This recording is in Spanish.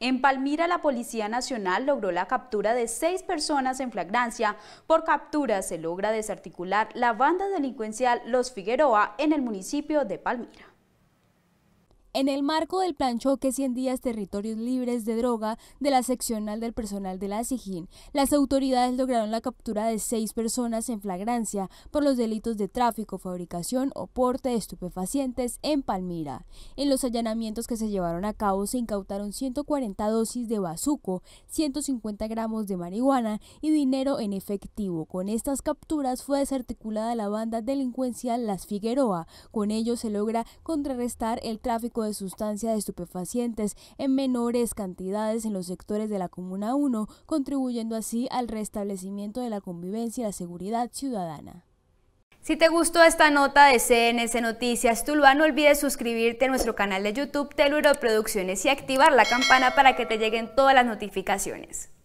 En Palmira, la Policía Nacional logró la captura de seis personas en flagrancia. Por captura se logra desarticular la banda delincuencial Los Figueroa en el municipio de Palmira en el marco del plan Choque 100 días territorios libres de droga de la seccional del personal de la SIGIN. Las autoridades lograron la captura de seis personas en flagrancia por los delitos de tráfico, fabricación o porte de estupefacientes en Palmira. En los allanamientos que se llevaron a cabo se incautaron 140 dosis de bazuco, 150 gramos de marihuana y dinero en efectivo. Con estas capturas fue desarticulada la banda delincuencial Las Figueroa. Con ello se logra contrarrestar el tráfico de de sustancias estupefacientes en menores cantidades en los sectores de la Comuna 1, contribuyendo así al restablecimiento de la convivencia y la seguridad ciudadana. Si te gustó esta nota de Cns Noticias Tuluá, no olvides suscribirte a nuestro canal de YouTube Teluro Producciones y activar la campana para que te lleguen todas las notificaciones.